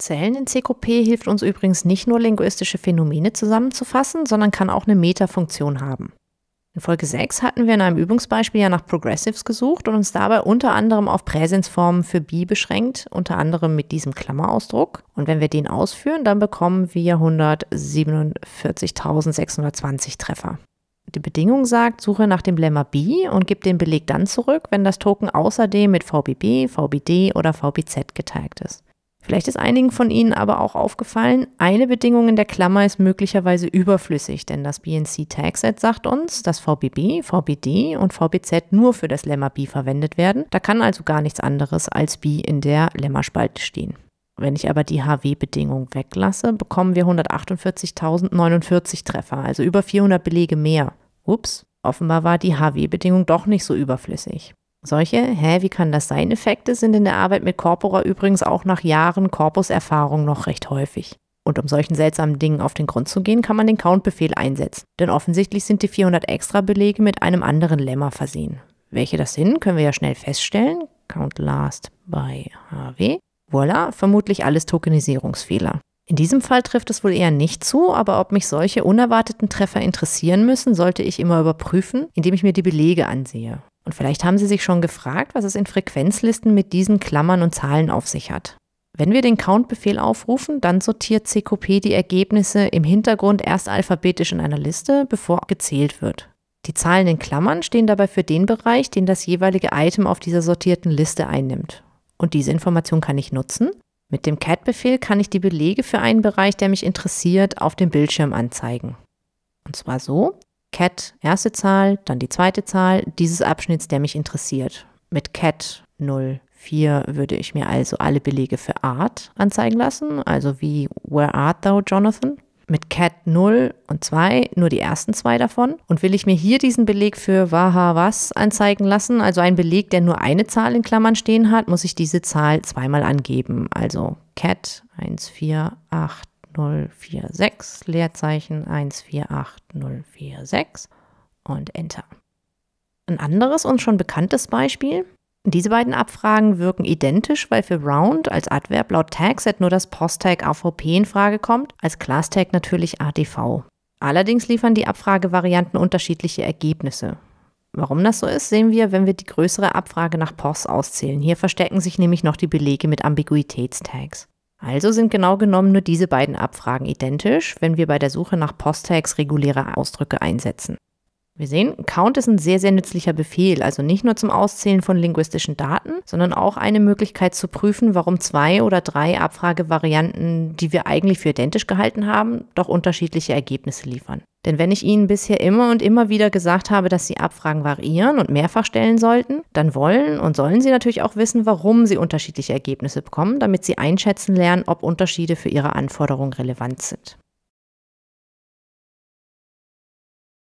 Zellen in CQP hilft uns übrigens nicht nur linguistische Phänomene zusammenzufassen, sondern kann auch eine Metafunktion haben. In Folge 6 hatten wir in einem Übungsbeispiel ja nach Progressives gesucht und uns dabei unter anderem auf Präsensformen für bi beschränkt, unter anderem mit diesem Klammerausdruck. Und wenn wir den ausführen, dann bekommen wir 147.620 Treffer. Die Bedingung sagt, suche nach dem Lemma bi und gib den Beleg dann zurück, wenn das Token außerdem mit VBB, VBD oder VBZ geteilt ist. Vielleicht ist einigen von Ihnen aber auch aufgefallen, eine Bedingung in der Klammer ist möglicherweise überflüssig, denn das BNC Tag Set sagt uns, dass VBB, VBD und VBZ nur für das Lemma B verwendet werden. Da kann also gar nichts anderes als B in der Lemma-Spalte stehen. Wenn ich aber die HW-Bedingung weglasse, bekommen wir 148.049 Treffer, also über 400 Belege mehr. Ups, offenbar war die HW-Bedingung doch nicht so überflüssig. Solche, hä, wie kann das sein, Effekte sind in der Arbeit mit Corpora übrigens auch nach Jahren Korpuserfahrung noch recht häufig. Und um solchen seltsamen Dingen auf den Grund zu gehen, kann man den Count-Befehl einsetzen. Denn offensichtlich sind die 400 Extra-Belege mit einem anderen Lemma versehen. Welche das sind, können wir ja schnell feststellen. Count last by HW. Voila, vermutlich alles Tokenisierungsfehler. In diesem Fall trifft es wohl eher nicht zu, aber ob mich solche unerwarteten Treffer interessieren müssen, sollte ich immer überprüfen, indem ich mir die Belege ansehe. Und vielleicht haben Sie sich schon gefragt, was es in Frequenzlisten mit diesen Klammern und Zahlen auf sich hat. Wenn wir den Count-Befehl aufrufen, dann sortiert CQP die Ergebnisse im Hintergrund erst alphabetisch in einer Liste, bevor gezählt wird. Die Zahlen in Klammern stehen dabei für den Bereich, den das jeweilige Item auf dieser sortierten Liste einnimmt. Und diese Information kann ich nutzen. Mit dem Cat-Befehl kann ich die Belege für einen Bereich, der mich interessiert, auf dem Bildschirm anzeigen. Und zwar so, cat erste Zahl, dann die zweite Zahl dieses Abschnitts, der mich interessiert. Mit cat 04 würde ich mir also alle Belege für Art anzeigen lassen, also wie Where art thou, Jonathan? Mit cat 0 und 2 nur die ersten zwei davon. Und will ich mir hier diesen Beleg für Waha was anzeigen lassen, also einen Beleg, der nur eine Zahl in Klammern stehen hat, muss ich diese Zahl zweimal angeben. Also cat 148 046, Leerzeichen 148046 und Enter. Ein anderes und schon bekanntes Beispiel. Diese beiden Abfragen wirken identisch, weil für Round als Adverb laut Tagset nur das Posttag AVP in Frage kommt, als Classtag natürlich ADV. Allerdings liefern die Abfragevarianten unterschiedliche Ergebnisse. Warum das so ist, sehen wir, wenn wir die größere Abfrage nach POS auszählen. Hier verstecken sich nämlich noch die Belege mit Ambiguitätstags. Also sind genau genommen nur diese beiden Abfragen identisch, wenn wir bei der Suche nach Posttags reguläre Ausdrücke einsetzen. Wir sehen, Count ist ein sehr, sehr nützlicher Befehl, also nicht nur zum Auszählen von linguistischen Daten, sondern auch eine Möglichkeit zu prüfen, warum zwei oder drei Abfragevarianten, die wir eigentlich für identisch gehalten haben, doch unterschiedliche Ergebnisse liefern. Denn wenn ich Ihnen bisher immer und immer wieder gesagt habe, dass Sie Abfragen variieren und mehrfach stellen sollten, dann wollen und sollen Sie natürlich auch wissen, warum Sie unterschiedliche Ergebnisse bekommen, damit Sie einschätzen lernen, ob Unterschiede für Ihre Anforderungen relevant sind.